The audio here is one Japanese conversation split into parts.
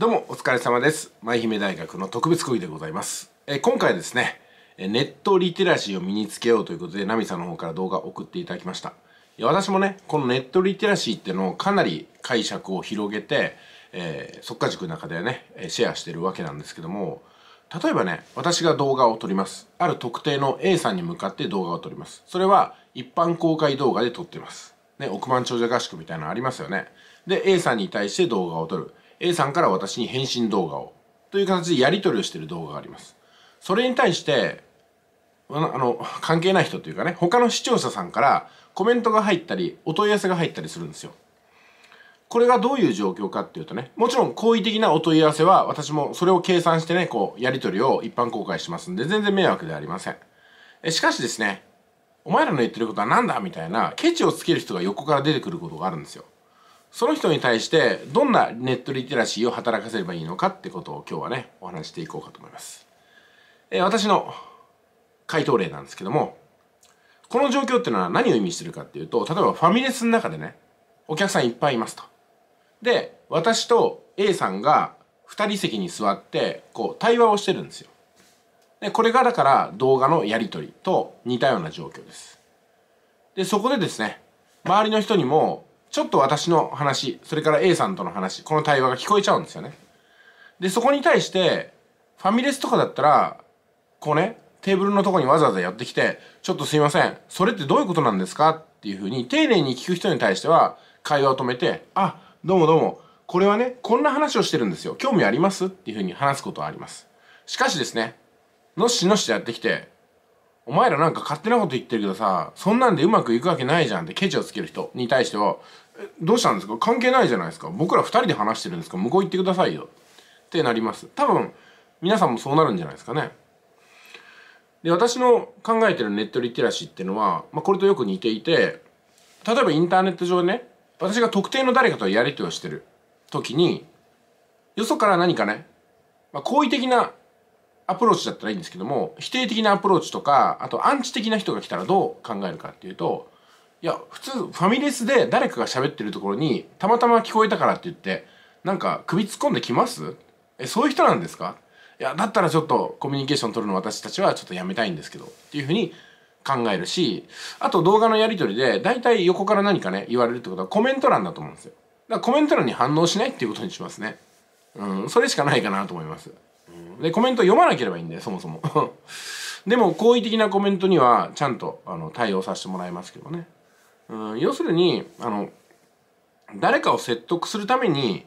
どうもお疲れ様です舞姫大学の特別講義でございますえ今回ですねネットリテラシーを身につけようということでナミさんの方から動画を送っていただきましたいや私もねこのネットリテラシーってのをかなり解釈を広げて、えー、速化塾の中ではねシェアしてるわけなんですけども例えばね私が動画を撮りますある特定の A さんに向かって動画を撮りますそれは一般公開動画で撮ってますね億万長者合宿みたいなのありますよねで A さんに対して動画を撮る A さんから私に返信動画をという形でやり取りをしている動画があります。それに対して、あの、関係ない人というかね、他の視聴者さんからコメントが入ったり、お問い合わせが入ったりするんですよ。これがどういう状況かっていうとね、もちろん好意的なお問い合わせは私もそれを計算してね、こう、やり取りを一般公開しますんで、全然迷惑ではありません。えしかしですね、お前らの言ってることは何だみたいな、ケチをつける人が横から出てくることがあるんですよ。その人に対してどんなネットリテラシーを働かせればいいのかってことを今日はねお話していこうかと思います、えー、私の回答例なんですけどもこの状況っていうのは何を意味してるかっていうと例えばファミレスの中でねお客さんいっぱいいますとで私と A さんが2人席に座ってこう対話をしてるんですよでこれがだから動画のやりとりと似たような状況ですでそこでですね周りの人にもちょっと私の話、それから A さんとの話、この対話が聞こえちゃうんですよね。で、そこに対して、ファミレスとかだったら、こうね、テーブルのとこにわざわざやってきて、ちょっとすいません、それってどういうことなんですかっていうふうに、丁寧に聞く人に対しては、会話を止めて、あ、どうもどうも、これはね、こんな話をしてるんですよ。興味ありますっていうふうに話すことはあります。しかしですね、のしのしでやってきて、お前らなんか勝手なこと言ってるけどさ、そんなんでうまくいくわけないじゃんってケチをつける人に対しては、どうしたんですか関係ないじゃないですか。僕ら二人で話してるんですか向こう行ってくださいよ。ってなります。多分、皆さんもそうなるんじゃないですかね。で、私の考えてるネットリテラシーっていうのは、まあ、これとよく似ていて、例えばインターネット上でね、私が特定の誰かとやり取りをしてる時に、よそから何かね、まあ、好意的なアプローチだったらいいんですけども否定的なアプローチとかあとアンチ的な人が来たらどう考えるかっていうといや普通ファミレスで誰かが喋ってるところにたまたま聞こえたからって言ってなんか首突っ込んできますえそういう人なんですかいやだったらちょっとコミュニケーション取るの私たちはちょっとやめたいんですけどっていうふうに考えるしあと動画のやり取りでだいたい横から何かね言われるってことはコメント欄だと思うんですよだからコメント欄に反応しないっていうことにしますねうんそれしかないかなと思いますで、コメント読まなければいいんで、そもそも。でも、好意的なコメントには、ちゃんと、あの、対応させてもらいますけどね。うん、要するに、あの、誰かを説得するために、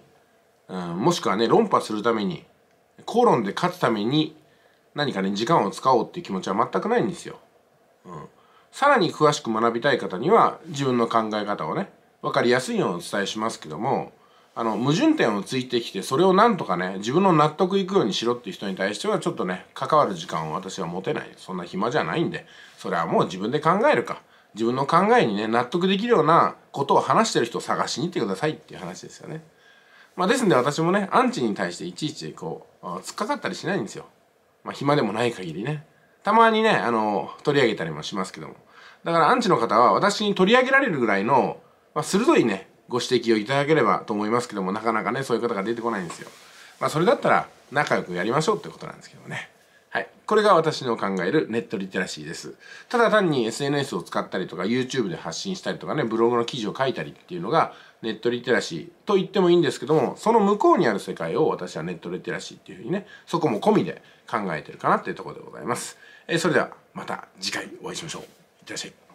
うん、もしくはね、論破するために、口論で勝つために、何かね、時間を使おうっていう気持ちは全くないんですよ。うん。さらに詳しく学びたい方には、自分の考え方をね、分かりやすいようにお伝えしますけども、あの矛盾点をついてきてそれをなんとかね自分の納得いくようにしろっていう人に対してはちょっとね関わる時間を私は持てないそんな暇じゃないんでそれはもう自分で考えるか自分の考えにね納得できるようなことを話してる人を探しに行ってくださいっていう話ですよね。まあ、ですんで私もねアンチに対していちいちこう突っかかったりしないんですよ。まあ、暇でもない限りね。たまにねあの取り上げたりもしますけどもだからアンチの方は私に取り上げられるぐらいの、まあ、鋭いねご指摘をいただければと思いますけどもなかなかねそういう方が出てこないんですよ。まあ、それだったら仲良くやりましょうってことなんですけどね。はい。これが私の考えるネットリテラシーです。ただ単に SNS を使ったりとか YouTube で発信したりとかね、ブログの記事を書いたりっていうのがネットリテラシーと言ってもいいんですけども、その向こうにある世界を私はネットリテラシーっていうふうにね、そこも込みで考えてるかなっていうところでございます。えそれではまた次回お会いしましょう。いってらっしゃい。